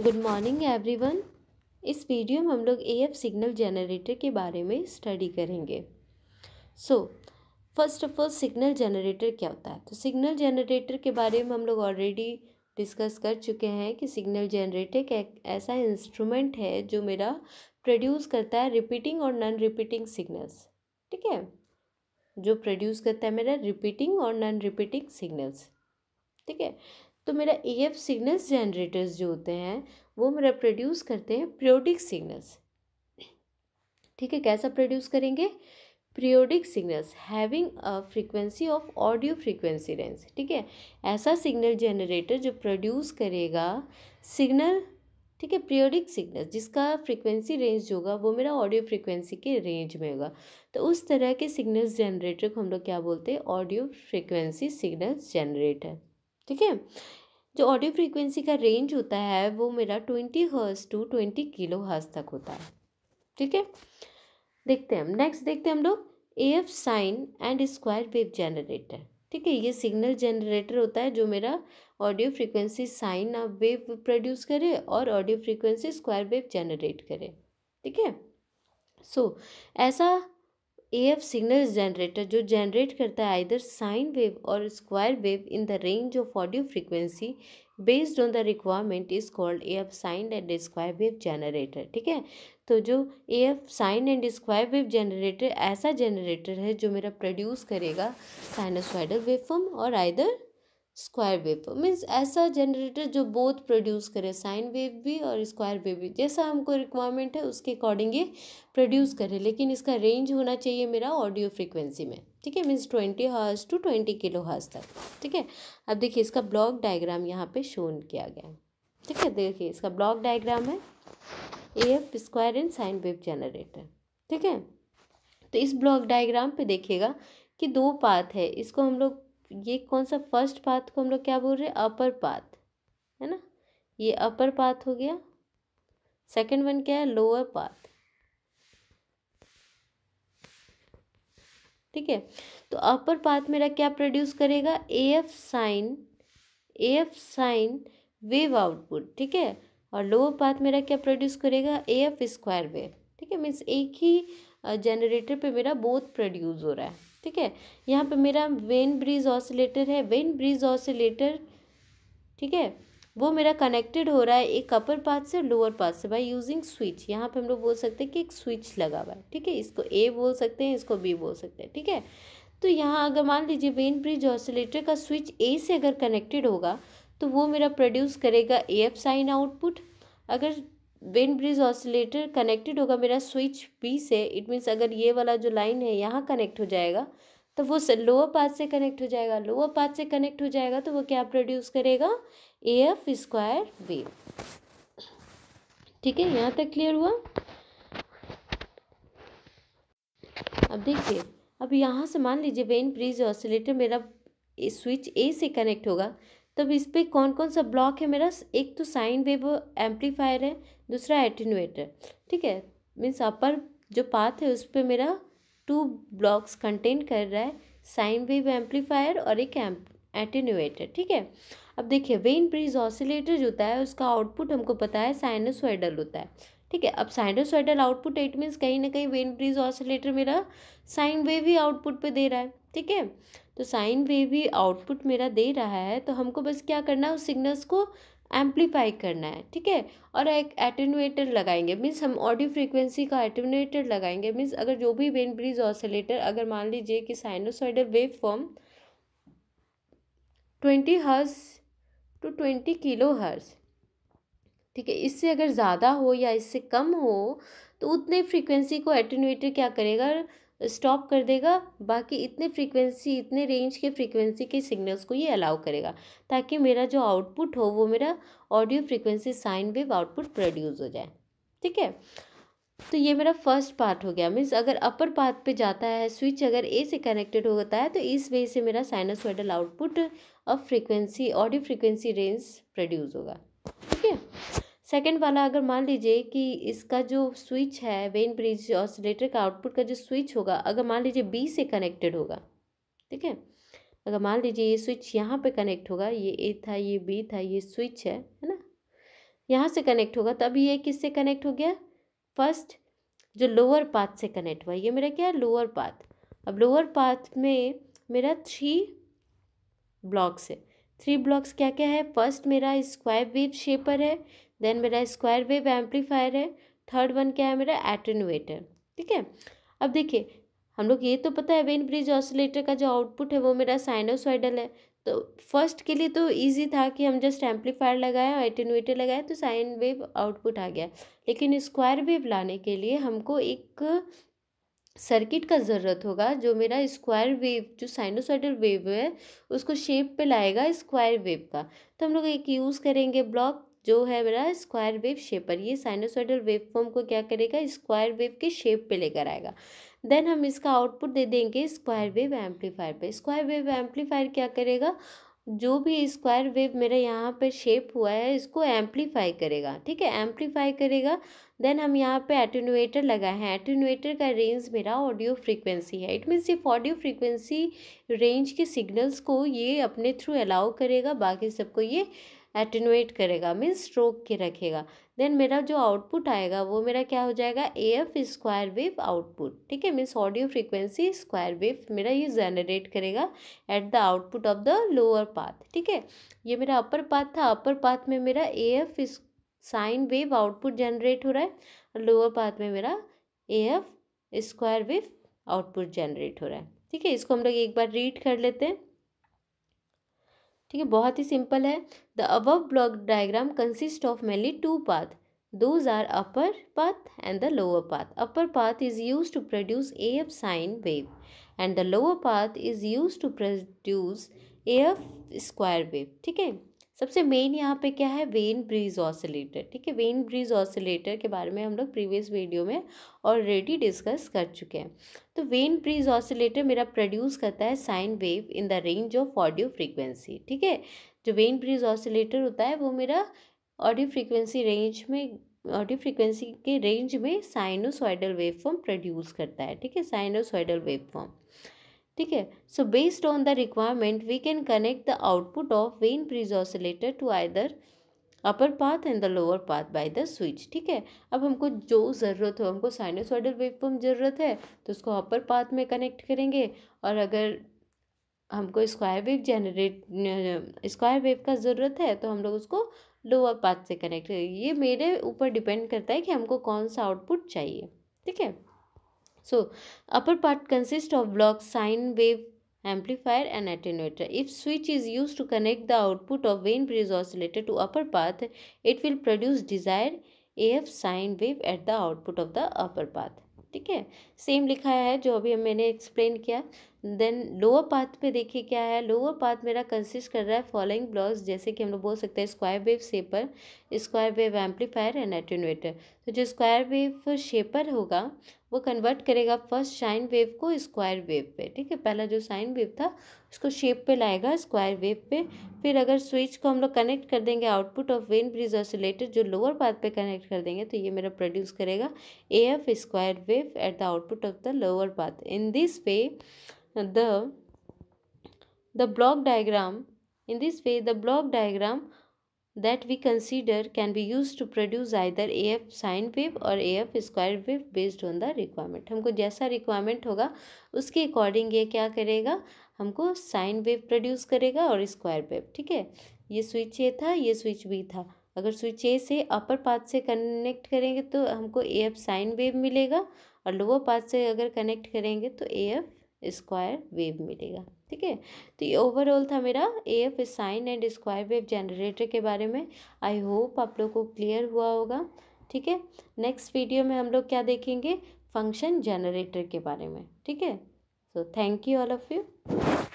Good morning everyone इस video में हम लोग ए एफ सिग्नल जनरेटर के बारे में स्टडी करेंगे so first of all signal generator क्या होता है तो सिग्नल जनरेटर के बारे में हम लोग ऑलरेडी डिस्कस कर चुके हैं कि सिग्नल जनरेटर एक ऐसा इंस्ट्रूमेंट है जो मेरा प्रोड्यूस करता है रिपीटिंग और नॉन रिपीटिंग सिग्नल्स ठीक है जो प्रोड्यूस करता है मेरा रिपीटिंग और नॉन रिपीटिंग सिग्नल्स ठीक है तो मेरा ए एफ सिग्नल्स जनरेटर्स जो होते हैं वो मेरा प्रोड्यूस करते हैं प्रियोडिक सिग्नल्स ठीक है कैसा प्रोड्यूस करेंगे periodic signals having a frequency of audio frequency range ठीक है ऐसा सिग्नल जनरेटर जो प्रोड्यूस करेगा सिग्नल ठीक है प्रियोडिक सिग्नल जिसका फ्रीक्वेंसी रेंज होगा वो मेरा ऑडियो फ्रीक्वेंसी के रेंज में होगा तो उस तरह के सिग्नल्स जनरेटर को हम लोग क्या बोलते हैं ऑडियो फ्रीक्वेंसी सिग्नल जनरेटर ठीक है जो ऑडियो फ्रीक्वेंसी का रेंज होता है वो मेरा twenty hertz to twenty kilo hertz तक होता है ठीक है देखते हैं हम नेक्स्ट देखते हैं हम लोग A F sine and square wave generator ठीक है ये सिग्नल जनरेटर होता है जो मेरा audio frequency sine wave produce करे और audio frequency square wave generate करे ठीक है सो ऐसा ए एफ सिग्नल जनरेटर जो जनरेट करता है आइदर साइन वेव और square wave in the range of audio frequency based on the requirement is called A F sine and square wave generator ठीक है तो जो A F sine and square wave generator ऐसा generator है जो मेरा produce करेगा वेव फॉर्म और आइदर स्क्वायर वेव मीन्स ऐसा जनरेटर जो बोथ प्रोड्यूस करे साइन वेव भी और स्क्वायर वेव भी जैसा हमको रिक्वायरमेंट है उसके अकॉर्डिंग ये प्रोड्यूस करे लेकिन इसका रेंज होना चाहिए मेरा ऑडियो फ्रिक्वेंसी में ठीक है means twenty hertz to twenty kilo hertz तक ठीक है अब देखिए इसका ब्लॉक डायग्राम यहाँ पे शोन किया गया ठीक है देखिए इसका ब्लॉक डायग्राम है A F square and sine wave generator ठीक है तो इस ब्लॉक डायग्राम पे देखिएगा कि दो पाथ है इसको हम लोग ये कौन सा फर्स्ट पाथ को हम लोग क्या बोल रहे हैं अपर पाथ है ना ये अपर पाथ हो गया सेकंड वन क्या है लोअर पाथ ठीक है तो अपर पाथ मेरा क्या प्रोड्यूस करेगा A F sine A F sine wave output ठीक है और लोअर पाथ मेरा क्या प्रोड्यूस करेगा ए एफ स्क्वायर वेव ठीक है मीन्स एक ही जनरेटर पे मेरा बोथ प्रोड्यूस हो रहा है ठीक है यहाँ पे मेरा वेन ब्रिज ऑसिलेटर है वेन ब्रिज ऑसिलेटर ठीक है वो मेरा कनेक्टेड हो रहा है एक अपर पाथ से और लोअर पाथ से बाय यूजिंग स्विच यहाँ पे हम लोग बोल सकते हैं कि एक स्विच लगा हुआ है ठीक है इसको ए बोल सकते हैं इसको बी बोल सकते हैं ठीक है तो यहाँ अगर मान लीजिए वेन ब्रिज ऑसिलेटर का स्विच ए से अगर कनेक्टेड होगा तो वो मेरा प्रोड्यूस करेगा ए एफ साइन आउटपुट अगर वेन ब्रिज ऑसिलेटर कनेक्टेड होगा मेरा स्विच बी से इट मीन्स अगर ये वाला जो लाइन है यहाँ कनेक्ट हो जाएगा तो वो लोअर पाथ से कनेक्ट हो जाएगा लोअर पाथ से कनेक्ट हो जाएगा तो वो क्या प्रोड्यूस करेगा ए एफ स्क्वायर वेव ठीक है यहाँ तक क्लियर हुआ अब देखिए अब यहाँ से मान लीजिए वेन ब्रिज ऑसिलेटर मेरा स्विच ए से कनेक्ट होगा तब इस पर कौन कौन सा ब्लॉक है मेरा एक तो साइन वेव एम्पलीफायर है दूसरा एटेनुएटर ठीक है मीन्स अपर जो पाथ है उस पर मेरा टू ब्लॉक्स कंटेन कर रहा है साइन वेव एम्पलीफायर और एक एम्प एटेनुएटर ठीक है अब देखिए वेन ब्रिज ऑसिलेटर जो होता है उसका आउटपुट हमको पता है साइनोसोइडल होता है ठीक है अब साइनोसोइडल आउटपुट इट मीन्स कहीं ना कहीं वेन ब्रिज ऑसिलेटर मेरा साइन वेव ही आउटपुट पे दे रहा है ठीक है तो साइन वेव भी आउटपुट मेरा दे रहा है तो हमको बस क्या करना है उस सिग्नल्स को एम्पलीफाई करना है ठीक है और एक एटेनुएटर लगाएंगे मीन्स हम ऑडियो फ्रीक्वेंसी का एटेनुएटर लगाएंगे मीन्स अगर जो भी वेन ब्रिज ऑसिलेटर अगर मान लीजिए कि sinusoidal wave form twenty hertz to twenty kilo hertz ठीक है इससे अगर ज़्यादा हो या इससे कम हो तो उतने फ्रीक्वेंसी को एटेनुएटर क्या करेगा स्टॉप कर देगा बाकी इतने फ्रीक्वेंसी इतने रेंज के फ्रीक्वेंसी के सिग्नल्स को ये अलाउ करेगा ताकि मेरा जो आउटपुट हो वो मेरा audio frequency sine wave output produce हो जाए ठीक है तो ये मेरा फर्स्ट पार्ट हो गया मीन्स अगर अपर पार्ट पे जाता है स्विच अगर ए से कनेक्टेड होता है तो इस वे से मेरा sinusoidal output of frequency audio frequency range produce होगा ठीक है सेकंड वाला अगर मान लीजिए कि इसका जो स्विच है वेन ब्रिज ऑसिलेटर का आउटपुट का जो स्विच होगा अगर मान लीजिए बी से कनेक्टेड होगा ठीक है अगर मान लीजिए ये स्विच यहाँ पे कनेक्ट होगा ये ए था ये बी था ये स्विच है है ना यहाँ से कनेक्ट होगा तब ये किससे कनेक्ट हो गया फर्स्ट जो लोअर पाथ से कनेक्ट हुआ ये मेरा क्या है लोअर पाथ अब लोअर पाथ में मेरा थ्री ब्लॉक्स है थ्री ब्लॉक्स क्या क्या है फर्स्ट मेरा स्क्वायर वेव शेपर है देन मेरा स्क्वायर वेव एम्पलीफायर है थर्ड वन क्या है मेरा एटेनुएटर ठीक है अब देखिए हम लोग ये तो पता है वेन ब्रिज ऑसिलेटर का जो आउटपुट है वो मेरा साइनोसाइडल है तो फर्स्ट के लिए तो इजी था कि हम जस्ट एम्पलीफायर लगाए और एटेनुएटर लगाए तो साइन वेव आउटपुट आ गया लेकिन स्क्वायर वेव लाने के लिए हमको एक सर्किट का ज़रूरत होगा जो मेरा स्क्वायर वेव जो साइनोसाइडल वेव है उसको शेप पे लाएगा स्क्वायर वेव का तो हम लोग एक यूज़ करेंगे ब्लॉक जो है मेरा स्क्वायर वेव शेप पर ये साइनोसोइडल वेव फॉर्म को क्या करेगा स्क्वायर वेव के शेप पे लेकर आएगा देन हम इसका आउटपुट दे देंगे स्क्वायर वेव एम्पलीफायर पे स्क्वायर वेव एम्पलीफायर क्या करेगा जो भी स्क्वायर वेव मेरा यहाँ पर शेप हुआ है इसको एम्पलीफाई करेगा ठीक है एम्पलीफाई करेगा देन हम यहाँ पे एटेनुएटर लगाए हैं एटेनुएटर का रेंज मेरा ऑडियो फ्रीक्वेंसी है इट मीन्स सिर्फ ऑडियो फ्रीक्वेंसी रेंज के सिग्नल्स को ये अपने थ्रू अलाउ करेगा बाकी सबको ये एटेनुएट करेगा मीन्स स्ट्रोक के रखेगा देन मेरा जो आउटपुट आएगा वो मेरा क्या हो जाएगा A F square wave output ठीक है means audio frequency square wave मेरा ये जनरेट करेगा at the output of the lower path ठीक है ये मेरा अपर पाथ था अपर पाथ में मेरा A F sine wave output generate हो रहा है और लोअर पाथ में मेरा A F square wave output generate हो रहा है ठीक है इसको हम लोग एक बार रीड कर लेते हैं ठीक है बहुत ही सिंपल है the above block diagram consist of mainly two path those are upper path and the lower path upper path is use to produce A F sine wave and the lower path is use to produce A F square wave ठीक है सबसे main यहाँ पे क्या है when bridge oscillator ठीक है when bridge oscillator के बारे में हम लोग प्रीवियस वीडियो में ऑलरेडी डिस्कस कर चुके हैं तो वेन ब्रीज ऑसिलेटर मेरा प्रोड्यूस करता है sine wave in the range of audio frequency ठीक है जो वेन ब्रीज ऑसिलेटर होता है वो मेरा ऑडियो फ्रीक्वेंसी रेंज में ऑडियो फ्रीक्वेंसी के रेंज में साइनोसॉइडल वेव फॉर्म प्रोड्यूस करता है ठीक है साइनोसॉइडल वेव फॉर्म ठीक है so based on the requirement we can connect the output of Wien bridge oscillator to either upper path and the lower path by the switch ठीक है अब हमको जो ज़रूरत हो हमको साइनोसॉइडल वेवफॉर्म ज़रूरत है तो उसको अपर पाथ में कनेक्ट करेंगे और अगर हमको square wave generate square wave का ज़रूरत है तो हम लोग उसको लोअर पाथ से कनेक्ट करेंगे ये मेरे ऊपर डिपेंड करता है कि हमको कौन सा आउटपुट चाहिए ठीक है So, upper part consists of block sine wave amplifier and attenuator. If switch is used to connect the output of Wayne Bridge oscillator to upper path, it will produce desired AF sine wave at the output of the upper path. ठीक है same लिखा है जो अभी मैंने explain किया then lower path पे देखिए क्या है लोअर पाथ मेरा कंसिस्ट कर रहा है फॉलोइंग ब्लॉक्स जैसे कि हम लोग बोल सकते हैं square wave shaper square wave amplifier and attenuator तो जो स्क्वायर वेव शेपर होगा वो कन्वर्ट करेगा फर्स्ट साइन वेव को स्क्वायर वेव पे ठीक है पहला जो साइन वेव था उसको शेप पे लाएगा स्क्वायर वेव पे फिर अगर स्विच को हम लोग कनेक्ट कर देंगे output of Wien bridge oscillator जो लोअर पाथ पे कनेक्ट कर देंगे तो ये मेरा प्रोड्यूस करेगा A F square wave at the output of the lower path in this way the the block diagram in this way the block diagram that we consider can be used to produce either AF sine wave or AF square wave based on the requirement humko jaisa requirement hoga uske according ye kya karega हमको sine wave produce करेगा और square wave ठीक है ये switch ए था ये switch B था अगर स्विच ए से अपर पाथ से कनेक्ट करेंगे तो हमको ए एफ साइन वेव मिलेगा और लोअर पाथ से अगर कनेक्ट करेंगे तो ए एफ स्क्वायर वेव मिलेगा ठीक है तो ये ओवरऑल था मेरा A F sine and square wave generator के बारे में आई होप आप लोग को क्लियर हुआ होगा ठीक है नेक्स्ट वीडियो में हम लोग क्या देखेंगे फंक्शन जनरेटर के बारे में ठीक है so thank you all of you